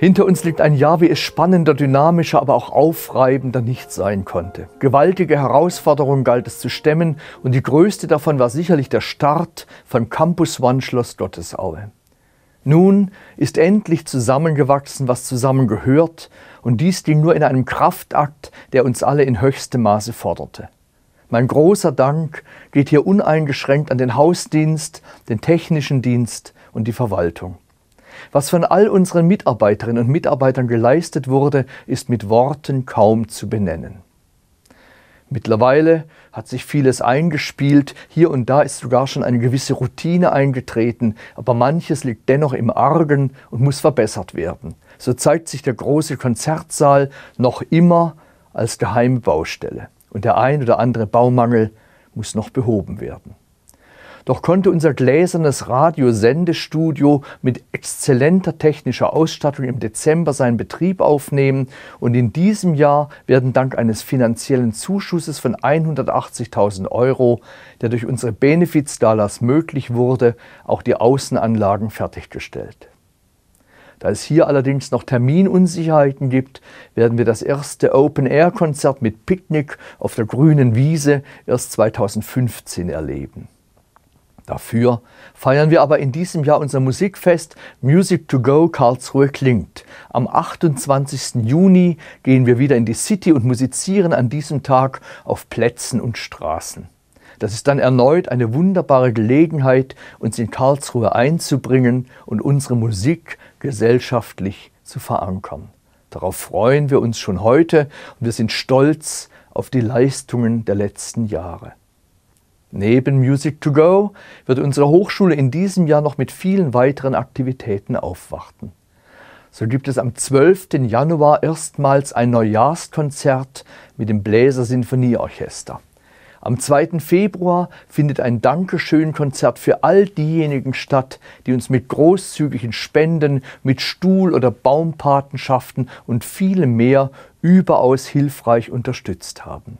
Hinter uns liegt ein Jahr, wie es spannender, dynamischer, aber auch aufreibender nicht sein konnte. Gewaltige Herausforderungen galt es zu stemmen und die größte davon war sicherlich der Start von Campus One Schloss Gottesaue. Nun ist endlich zusammengewachsen, was zusammengehört und dies ging nur in einem Kraftakt, der uns alle in höchstem Maße forderte. Mein großer Dank geht hier uneingeschränkt an den Hausdienst, den technischen Dienst und die Verwaltung. Was von all unseren Mitarbeiterinnen und Mitarbeitern geleistet wurde, ist mit Worten kaum zu benennen. Mittlerweile hat sich vieles eingespielt, hier und da ist sogar schon eine gewisse Routine eingetreten, aber manches liegt dennoch im Argen und muss verbessert werden. So zeigt sich der große Konzertsaal noch immer als geheime Baustelle und der ein oder andere Baumangel muss noch behoben werden. Doch konnte unser gläsernes Radiosendestudio mit exzellenter technischer Ausstattung im Dezember seinen Betrieb aufnehmen und in diesem Jahr werden dank eines finanziellen Zuschusses von 180.000 Euro, der durch unsere Benefizgalas möglich wurde, auch die Außenanlagen fertiggestellt. Da es hier allerdings noch Terminunsicherheiten gibt, werden wir das erste Open-Air-Konzert mit Picknick auf der grünen Wiese erst 2015 erleben. Dafür feiern wir aber in diesem Jahr unser Musikfest Music to Go Karlsruhe klingt. Am 28. Juni gehen wir wieder in die City und musizieren an diesem Tag auf Plätzen und Straßen. Das ist dann erneut eine wunderbare Gelegenheit, uns in Karlsruhe einzubringen und unsere Musik gesellschaftlich zu verankern. Darauf freuen wir uns schon heute und wir sind stolz auf die Leistungen der letzten Jahre. Neben Music to Go wird unsere Hochschule in diesem Jahr noch mit vielen weiteren Aktivitäten aufwarten. So gibt es am 12. Januar erstmals ein Neujahrskonzert mit dem Bläser Sinfonieorchester. Am 2. Februar findet ein Dankeschön-Konzert für all diejenigen statt, die uns mit großzügigen Spenden, mit Stuhl- oder Baumpatenschaften und vielem mehr überaus hilfreich unterstützt haben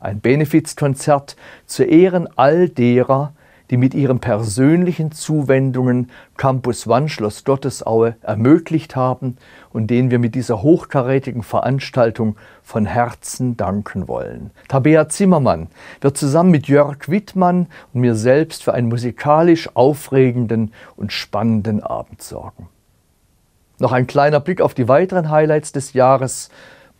ein Benefizkonzert zu Ehren all derer, die mit ihren persönlichen Zuwendungen Campus One Schloss Gottesaue ermöglicht haben und denen wir mit dieser hochkarätigen Veranstaltung von Herzen danken wollen. Tabea Zimmermann wird zusammen mit Jörg Wittmann und mir selbst für einen musikalisch aufregenden und spannenden Abend sorgen. Noch ein kleiner Blick auf die weiteren Highlights des Jahres.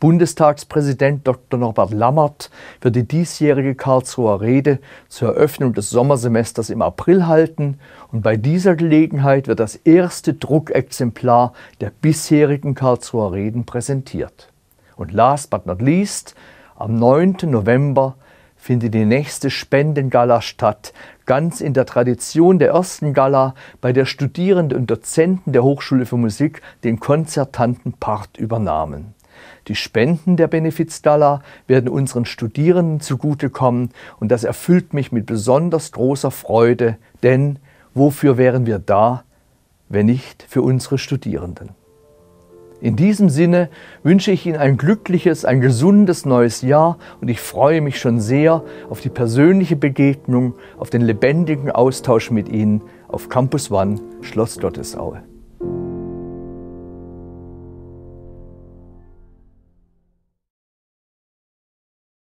Bundestagspräsident Dr. Norbert Lammert wird die diesjährige Karlsruher Rede zur Eröffnung des Sommersemesters im April halten und bei dieser Gelegenheit wird das erste Druckexemplar der bisherigen Karlsruher Reden präsentiert. Und last but not least, am 9. November findet die nächste Spendengala statt, ganz in der Tradition der ersten Gala, bei der Studierende und Dozenten der Hochschule für Musik den konzertanten Part übernahmen. Die Spenden der Benefizdallar werden unseren Studierenden zugutekommen und das erfüllt mich mit besonders großer Freude, denn wofür wären wir da, wenn nicht für unsere Studierenden? In diesem Sinne wünsche ich Ihnen ein glückliches, ein gesundes neues Jahr und ich freue mich schon sehr auf die persönliche Begegnung, auf den lebendigen Austausch mit Ihnen auf Campus One Schloss Gottesau.